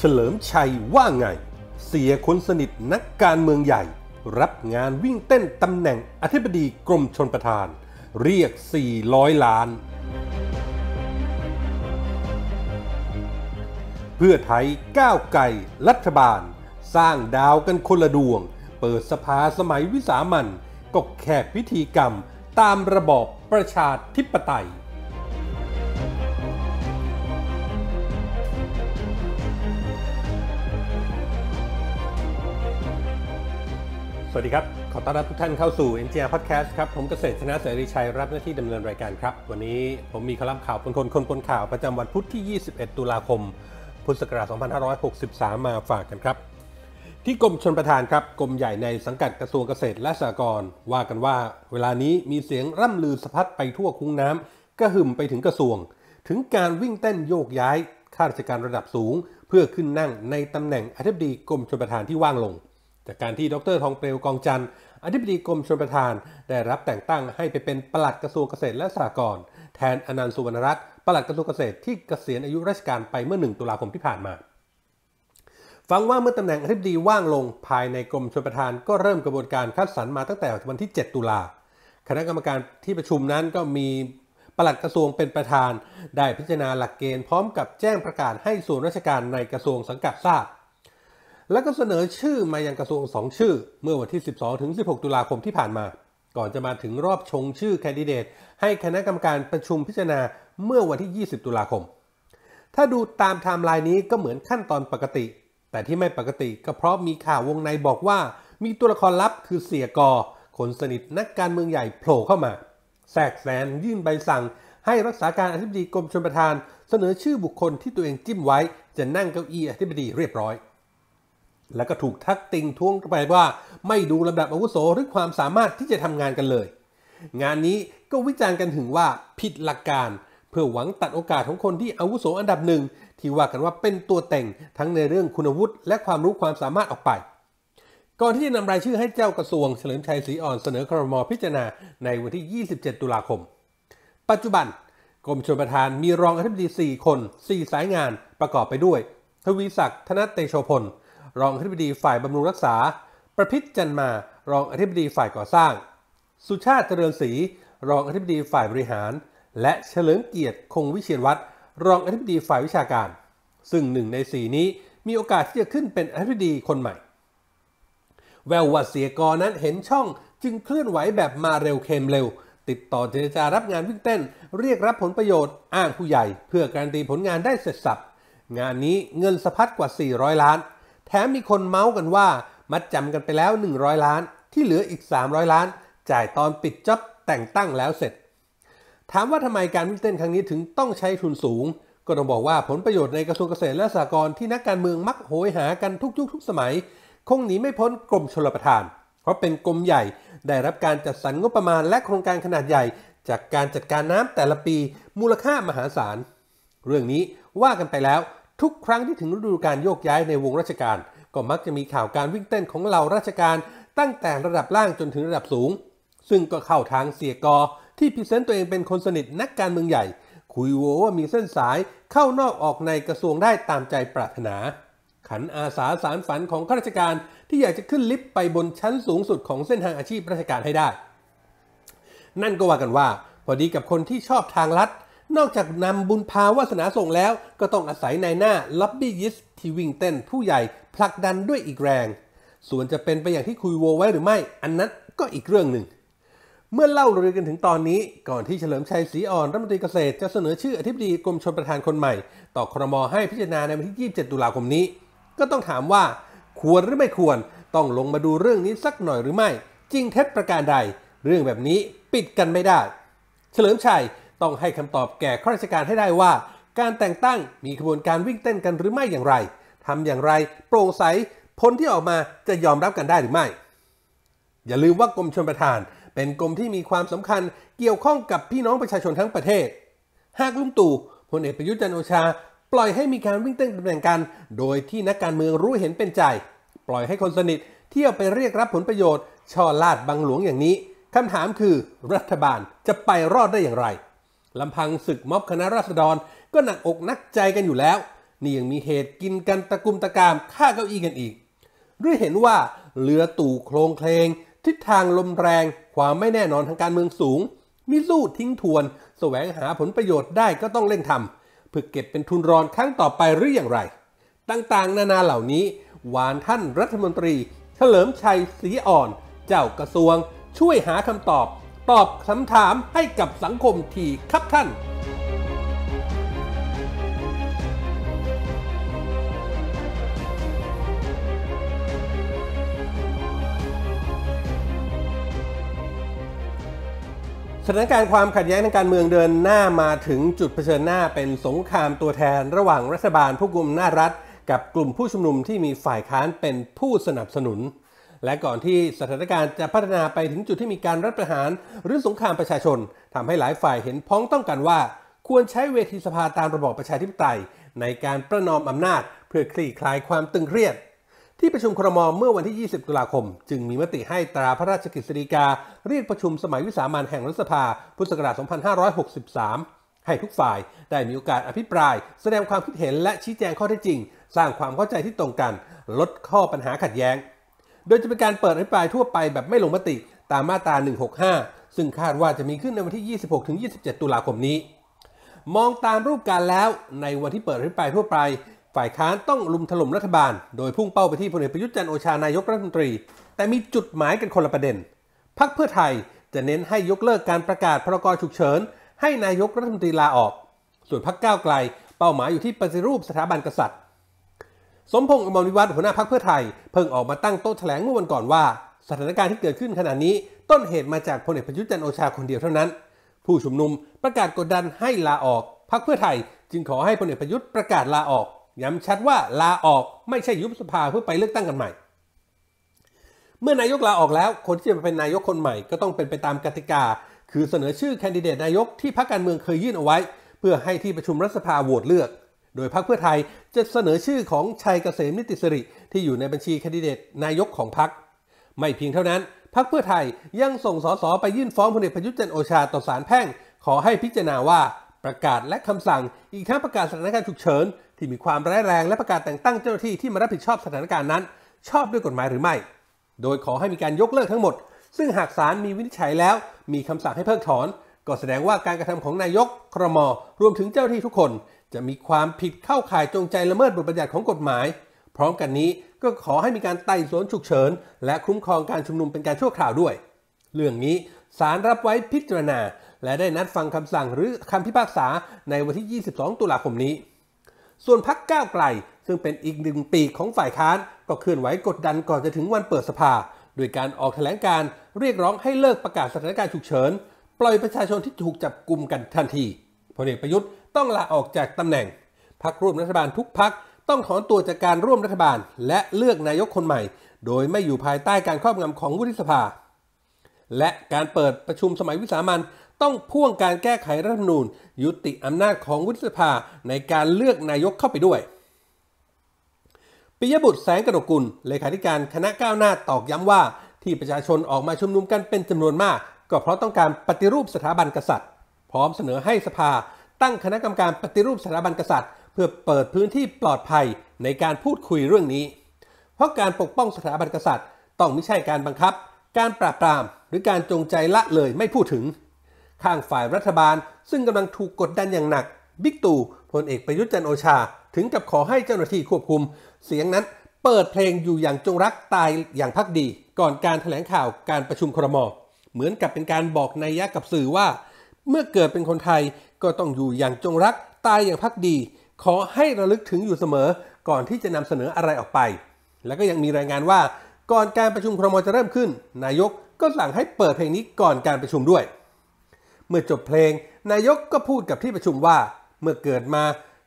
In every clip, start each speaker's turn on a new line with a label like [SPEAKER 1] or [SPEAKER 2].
[SPEAKER 1] เฉลิมชัยว่าไง เสียคนสนิทนักการเมืองใหญ่ รับงานวิ่งเต้นตำแหน่งอธิบดีกรมชนประทาน เรียก 400 ล้าน เพื่อไทยก้าวไกลรัฐบาล สร้างดาวกันคนละดวง เปิดสภาสมัยวิสามันก็แค่พิธีกรรมตามระบอบประชาธิปไตยวัสดีครับ ขอต้อนรับทุกท่านเข้าสู่ NGR Podcast ครับ ผมเกษตรชนะเสรีชัยรับหน้าที่ดำเนินรายการครับ วันนี้ผมมีคอลัมน์ข่าวคปนคนคนคนข่าวประจำวันพุธที่ 21 ตุลาคม พุทธศักราช 2563 มาฝากกันครับ ที่กรมชนประทานครับกรมใหญ่ในสังกัดกระทรวงเกษตรและสหกรณ์ว่ากันว่า เวลานี้มีเสียงร่ำลือสะพัดไปทั่วคุ้งน้ำกระหึ่มไปถึงกระทรวง ถึงการวิ่งเต้นโยกย้ายข้าราชการระดับสูง เพื่อขึ้นนั่งในตำแหน่งอธิบดีกรมชนประทานที่ว่างลงจากการที่ดร ทองเปลวกองจันทร์อธิบดีกรมชลประทาน ได้รับแต่งตั้งให้ไปเป็นปลัดกระทรวงเกษตรและสหกรณ์แทนอนันต์สุวรรณรัตน์ปลัดกระทรวงเกษตรที่เกษียณอายุราชการไปเมื่อ1ตุลาคมที่ผ่านมา ฟังว่าเมื่อตำแหน่งอธิบดีว่างลงภายในกรมชลประทาน ก็เริ่มกระบวนการคัดสรรมาตั้งแต่วันที่ 7 ตุลาคณะกรรมการที่ประชุมนั้นก็มีปลัดกระทรวงเป็นประธาน ได้พิจารณาหลักเกณฑ์พร้อมกับแจ้งประกาศให้ส่วนราชการในกระทรวงสังกัดทราบและก็เสนอชื่อมายังกระทรวงสองชื่อ เมื่อวันที่ 12ถึง16 ตุลาคมที่ผ่านมา ก่อนจะมาถึงรอบชงชื่อแคนดิเดต ให้คณะกรรมการประชุมพิจารณาเมื่อวันที่ 20 ตุลาคม ถ้าดูตามไทม์ไลน์นี้ก็เหมือนขั้นตอนปกติ แต่ที่ไม่ปกติก็เพราะมีข่าววงในบอกว่า มีตัวละครลับคือเสียกอคนสนิทนักการเมืองใหญ่โผล่เข้ามาแทรกแซงยื่นใบสั่ง ให้รักษาการอธิบดีกรมชลประทาน เสนอชื่อบุคคลที่ตัวเองจิ้มไว้ จะนั่งเก้าอี้อธิบดีเรียบร้อยแล้วก็ถูกทักติงท้วงไปว่า ไม่ดูลำดับอาวุโสหรือความสามารถที่จะทำงานกันเลย งานนี้ก็วิจารณ์กันถึงว่าผิดหลักการเพื่อหวังตัดโอกาสของคนที่อาวุโสอันดับหนึ่งที่ว่ากันว่าเป็นตัวแต่งทั้งในเรื่องคุณวุฒิ และความรู้ความสามารถออกไป ก่อนที่จะนำรายชื่อให้เจ้ากระทรวงเฉลิมชัยศรีอ่อนเสนอครมพิจารณาในวันที่ 27 ตุลาคม ปัจจุบันกรมชลประทาน มีรองอธิบดี4คน4 สายงานประกอบไปด้วย ทวีศักดิ์ธนเตโชพลรองอธิบดีฝ่ายบำรุงรักษา ประพิษจันมา รองอธิบดีฝ่ายก่อสร้าง สุชาติเจริญศรี รองอธิบดีฝ่ายบริหาร และเฉลิมเกียรติ คงวิเชียนวัตรรองอธิบดีฝ่ายวิชาการ ซึ่งหนึ่งในสีนี้มีโอกาสที่จะขึ้นเป็นอธิบดีคนใหม่ แววว่าเสียกอนั้นเห็นช่องจึงเคลื่อนไหวแบบมาเร็วเค็มเร็ว ติดต่อเจรจารับงานวิ่งเต้น เรียกรับผลประโยชน์อ้างผู้ใหญ่เพื่อการันตีผลงานได้เสร็จสับ งานนี้เงินสะพัดกว่า 400 ล้านแถมมีคนเมาส์กันว่ามัดจำกันไปแล้ว 100 ล้าน ที่เหลืออีก 300 ล้าน จ่ายตอนปิดจ็อบแต่งตั้งแล้วเสร็จ ถามว่าทำไมการวิ่งเต้นครั้งนี้ถึงต้องใช้ทุนสูง ก็ต้องบอกว่าผลประโยชน์ในกระทรวงเกษตรและสหกรณ์ที่นักการเมืองมักโหยหากันทุกยุคทุกสมัย คงหนีไม่พ้นกรมชลประทาน เพราะเป็นกรมใหญ่ได้รับการจัดสรรงบประมาณและโครงการขนาดใหญ่ จากการจัดการน้ำแต่ละปี มูลค่ามหาศาลเรื่องนี้ว่ากันไปแล้วทุกครั้งที่ถึงฤดูการโยกย้ายในวงราชการ ก็มักจะมีข่าวการวิ่งเต้นของเหล่าราชการ ตั้งแต่ระดับล่างจนถึงระดับสูง ซึ่งก็เข้าทางเสียกอที่พิเศษตัวเองเป็นคนสนิทนักการเมืองใหญ่ คุยโวว่ามีเส้นสายเข้านอกออกในกระทรวงได้ตามใจปรารถนา ขันอาสาสารฝันของข้าราชการ ที่อยากจะขึ้นลิฟต์ไปบนชั้นสูงสุดของเส้นทางอาชีพราชการให้ได้ นั่นก็ว่ากันว่า พอดีกับคนที่ชอบทางลัดนอกจากนำบุญพาวาสนาส่งแล้ว ก็ต้องอาศัยนายหน้าล็อบบี้ยิสที่วิ่งเต้นผู้ใหญ่ผลักดันด้วยอีกแรง ส่วนจะเป็นไปอย่างที่คุยโวไว้หรือไม่อันนั้นก็อีกเรื่องหนึ่ง เมื่อเล่าเรื่องกันถึงตอนนี้ ก่อนที่เฉลิมชัยสีอ่อน รัฐมนตรีเกษตรจะเสนอชื่ออธิบดีกรมชนประทานคนใหม่ ต่อครมให้พิจารณาในวันที่27 ตุลาคมนี้ ก็ต้องถามว่าควรหรือไม่ควร ต้องลงมาดูเรื่องนี้สักหน่อยหรือไม่ จริงเท็จประการใด เรื่องแบบนี้ปิดกันไม่ได้ เฉลิมชัยต้องให้คำตอบแก่ข้าราชการให้ได้ว่า การแต่งตั้งมีกระบวนการวิ่งเต้นกันหรือไม่อย่างไรทำอย่างไร โปร่งใสผลที่ออกมาจะยอมรับกันได้หรือไม่ อย่าลืมว่ากรมชนประทาน เป็นกรมที่มีความสำคัญเกี่ยวข้องกับพี่น้องประชาชนทั้งประเทศ หากลุงตู่พลเอกประยุทธ์จันโอชาปล่อยให้มีการวิ่งเต้นตำแหน่งกัน โดยที่นักการเมืองรู้เห็นเป็นใจปล่อยให้คนสนิทเที่ยวไปเรียกรับผลประโยชน์ช่อลาดบังหลวงอย่างนี้คำถามคือรัฐบาลจะไปรอดได้อย่างไรลำพังศึกม็อบคณะราษฎรก็หนักอกนักใจกันอยู่แล้ว นี่ยังมีเหตุกินกันตะกุมตะกามฆ่าเก้าอี้กันอีก ด้วยเห็นว่าเรือตู่โครงเคลงทิศทางลมแรงความไม่แน่นอนทางการเมืองสูง มิสู้ทิ้งทวน แสวงหาผลประโยชน์ได้ก็ต้องเล่งทำเพื่อเก็บเป็นทุนรอนครั้งต่อไปหรืออย่างไร ต่าง ๆนานาเหล่านี้ หวานท่านรัฐมนตรีเฉลิมชัยศรีอ่อน เจ้ากระทรวง ช่วยหาคำตอบตอบคำถามให้กับสังคมทีครับท่านสถานการณ์ความขัดแย้งทางการเมืองเดินหน้ามาถึงจุดเผชิญหน้าเป็นสงครามตัวแทนระหว่างรัฐบาลผู้กุมหน้ารัฐ กับกลุ่มผู้ชุมนุมที่มีฝ่ายค้านเป็นผู้สนับสนุนและก่อนที่สถานการณ์จะพัฒนาไปถึงจุดที่มีการรัฐประหาร หรือสงครามประชาชน ทำให้หลายฝ่ายเห็นพ้องต้องกันว่า ควรใช้เวทีสภาตามระบอบประชาธิปไตยในการประนอมอำนาจเพื่อคลี่คลายความตึงเครียด ที่ประชุมครม เมื่อวันที่ 20 ตุลาคม จึงมีมติให้ตราพระราชกฤษฎีกา เรียกประชุมสมัยวิสามันแห่งรัฐสภา พุทธศักราช 2563 ให้ทุกฝ่ายได้มีโอกาสอภิปราย แสดงความคิดเห็นและชี้แจงข้อเท็จจริง สร้างความเข้าใจที่ตรงกัน ลดข้อปัญหาขัดแย้งโดยจะเป็นการเปิดอภิปรายทั่วไป แบบไม่ลงมติตามมาตรา 165 ซึ่งคาดว่าจะมีขึ้นในวันที่ 26-27 ตุลาคมนี้ มองตามรูปการแล้วในวันที่เปิดอภิปรายทั่วไป ฝ่ายค้านต้องลุมถล่มรัฐบาล โดยพุ่งเป้าไปที่พลเอกประยุทธ์จันโอชานายกรัฐมนตรี แต่มีจุดหมายกันคนละประเด็นพักเพื่อไทยจะเน้นให้ยกเลิกการประกาศพรกฉุกเฉินให้นายกรัฐมนตรีลาออก ส่วนพักก้าวไกลเป้าหมายอยู่ที่ปฏิรูปสถาบันกษัตริย์สมพงษ์อมรวิวัฒน์หัวหน้าพักเพื่อไทย เพิ่งออกมาตั้งโต๊ะแถลงเมื่อวันก่อนว่า สถานการณ์ที่เกิดขึ้นขณะนี้ต้นเหตุมาจากพลเอกประยุทธ์จันโอชาคนเดียวเท่านั้น ผู้ชุมนุมประกาศกดดันให้ลาออก พักเพื่อไทย จึงขอให้พลเอกประยุทธ์ประกาศลาออกย้ำชัดว่าลาออกไม่ใช่ยุบสภาเพื่อไปเลือกตั้งกันใหม่ เมื่อนายกลาออกแล้วคนที่จะเป็นนายกคนใหม่ก็ต้องเป็นไปตามกติกา คือเสนอชื่อแคนดิเดตนายกที่พรรคการเมืองเคยยื่นเอาไว้ เพื่อให้ที่ประชุมรัฐสภาโหวตเลือกโดยพรรคเพื่อไทยจะเสนอชื่อของชัยเกษมนิติสิริที่อยู่ในบัญชีคนดิเดตนายกของพรรคไม่เพียงเท่านั้นพรรคเพื่อไทยยังส่งสสไปยื่นฟ้องพลเอกประยุทธ์จันโอชาต่อศาลแพ่ง ขอให้พิจารณาว่าประกาศและคำสั่ง อีกทั้งประกาศสถานการณ์ฉุกเฉิน ที่มีความร้ายแรงและประกาศแต่งตั้งเจ้าหน้าที่ที่มารับผิดชอบสถานการณ์นั้น ชอบด้วยกฎหมายหรือไม่ โดยขอให้มีการยกเลิกทั้งหมด ซึ่งหากศาลมีวินิจฉัยแล้ว มีคำสั่งให้เพิกถอน ก็แสดงว่าการกระทำของนายกครมรวมถึงเจ้าหน้าที่ทุกคนจะมีความผิดเข้าข่ายจงใจละเมิดบทบัญญัติของกฎหมาย พร้อมกันนี้ก็ขอให้มีการไต่สวนฉุกเฉิน และคุ้มครองการชุมนุมเป็นการชั่วคราวด้วย เรื่องนี้ศาลรับไว้พิจารณา และได้นัดฟังคำสั่งหรือคำพิพากษาในวันที่ 22 ตุลาคมนี้ ส่วนพักก้าวไกล ซึ่งเป็นอีกหนึ่งปีของฝ่ายค้านก็เคลื่อนไหวกดดันก่อนจะถึงวันเปิดสภา โดยการออกแถลงการเรียกร้องให้เลิกประกาศสถานการณ์ฉุกเฉินปล่อยประชาชนที่ถูกจับกลุ่มกันทันทีพลเอกประยุทธ์ต้องลาออกจากตำแหน่ง พักร่วมรัฐบาลทุกพักต้องถอนตัวจากการร่วมรัฐบาล และเลือกนายกคนใหม่ โดยไม่อยู่ภายใต้การครอบงำของวุฒิสภา และการเปิดประชุมสมัยวิสามันต้องพ่วงการแก้ไขรัฐธรรมนูญ ยุติอำนาจของวุฒิสภาในการเลือกนายกเข้าไปด้วยปิยบุตรแสงกนกุล เลขาธิการคณะก้าวหน้าตอกย้ำว่าที่ประชาชนออกมาชุมนุมกันเป็นจำนวนมาก ก็เพราะต้องการปฏิรูปสถาบันกษัตริย์ พร้อมเสนอให้สภาตั้งคณะกรรมการปฏิรูปสถาบันกษัตริย์เพื่อเปิดพื้นที่ปลอดภัยในการพูดคุยเรื่องนี้ เพราะการปกป้องสถาบันกษัตริย์ ต้องไม่ใช่การบังคับ การปราบปราม หรือการจงใจละเลยไม่พูดถึง ข้างฝ่ายรัฐบาลซึ่งกำลังถูกกดดันอย่างหนัก บิ๊กตู่พลเอกประยุทธ์จันโอชา ถึงกับขอให้เจ้าหน้าที่ควบคุม เสียงนั้นเปิดเพลงอยู่อย่างจงรักตายอย่างพักดี ก่อนการถแถลงข่าวการประชุมครมเหมือนกับเป็นการบอกนายยะกับสื่อว่า เมื่อเกิดเป็นคนไทยก็ต้องอยู่อย่างจงรักตายอย่างพักดี ขอให้ระลึกถึงอยู่เสมอก่อนที่จะนำเสนออะไรออกไป แล้วก็ยังมีรายงานว่า ก่อนการประชุมครมจะเริ่มขึ้น นายกก็สั่งให้เปิดเพลงนี้ก่อนการประชุมด้วย เมื่อจบเพลงนายกก็พูดกับที่ประชุมว่า เมื่อเกิดมา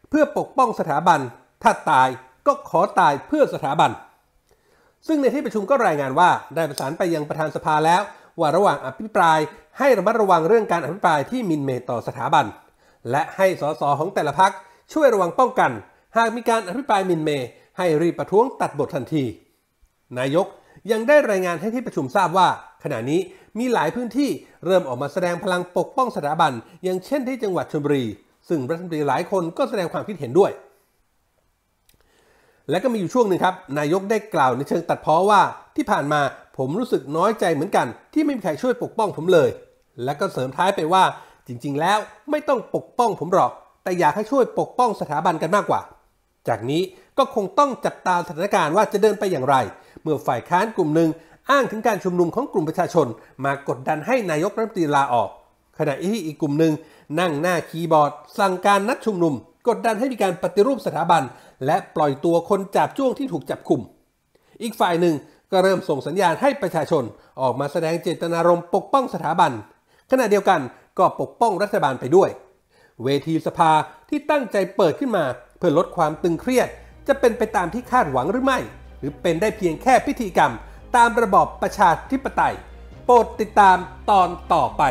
[SPEAKER 1] เพื่อปกป้องสถาบัน ถ้าตายก็ขอตายเพื่อสถาบัน ซึ่งในที่ประชุมก็รายงานว่าได้ประสานไปยังประธานสภาแล้วว่าระหว่างอภิปรายให้ระมัดระวังเรื่องการอภิปรายที่มินเมตต่อสถาบัน และให้สสของแต่ละพักช่วยระวังป้องกัน หากมีการอภิปรายมินเมให้รีบประท้วงตัดบททันที นายกยังได้รายงานให้ที่ประชุมทราบว่า ขณะนี้มีหลายพื้นที่เริ่มออกมาแสดงพลังปกป้องสถาบันอย่างเช่นที่จังหวัดชลบุรี ซึ่งรัฐมนตรีหลายคนก็แสดงความคิดเห็นด้วย และก็มีอยู่ช่วงหนึ่งครับนายกได้กล่าวในเชิงตัดพ้อว่าที่ผ่านมาผมรู้สึกน้อยใจเหมือนกันที่ไม่มีใครช่วยปกป้องผมเลย และก็เสริมท้ายไปว่าจริง ๆ แล้วไม่ต้องปกป้องผมหรอก แต่อยากให้ช่วยปกป้องสถาบันกันมากกว่า จากนี้ก็คงต้องจับตาสถานการณ์ว่าจะเดินไปอย่างไร เมื่อฝ่ายค้านกลุ่มหนึ่งอ้างถึงการชุมนุมของกลุ่มประชาชนมากดดันให้นายกรัฐมนตรีลาออก ขณะที่อีกกลุ่มหนึ่งนั่งหน้าคีย์บอร์ดสั่งการนัดชุมนุม กดดันให้มีการปฏิรูปสถาบัน และปล่อยตัวคนจับจ้วงที่ถูกจับคุมอีกฝ่ายหนึ่งก็เริ่มส่งสัญญาณให้ประชาชนออกมาแสดงเจตนารมณ์ปกป้องสถาบัน ขณะเดียวกันก็ปกป้องรัฐบาลไปด้วย เวทีสภาที่ตั้งใจเปิดขึ้นมา เพื่อลดความตึงเครียด จะเป็นไปตามที่คาดหวังหรือไม่ หรือเป็นได้เพียงแค่พิธีกรรม ตามระบอบประชาธิปไตย โปรดติดตามตอนต่อไป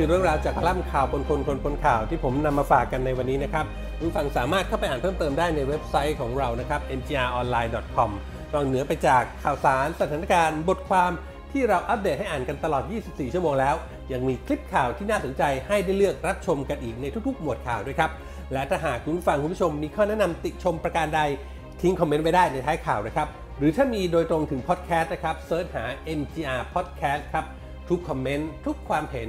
[SPEAKER 1] คือเรื่องราวจากล่มข่าวคนคนคนคนข่าวที่ผมนำมาฝากกันในวันนี้นะครับผู้ฟังสามารถเข้าไปอ่านเพิ่มเติมได้ในเว็บไซต์ของเรานะครับ ngronline.com นอกเหนือไปจากข่าวสารสถานการณ์บทความที่เราอัปเดตให้อ่านกันตลอด 24 ชั่วโมงแล้ว ยังมีคลิปข่าวที่น่าสนใจให้ได้เลือกรับชมกันอีกในทุก ๆหมวดข่าวด้วยครับและถ้าหากคุณฟังคุณผู้ชม มีข้อแนะนำติชมประการใดทิ้งคอมเมนต์ไว้ได้ในท้ายข่าวนะครับหรือถ้ามีโดยตรงถึงพอดแคสต์นะครับเซิร์ชหา MGR Podcast ครับทุกคอมเมนต์ทุกความเห็น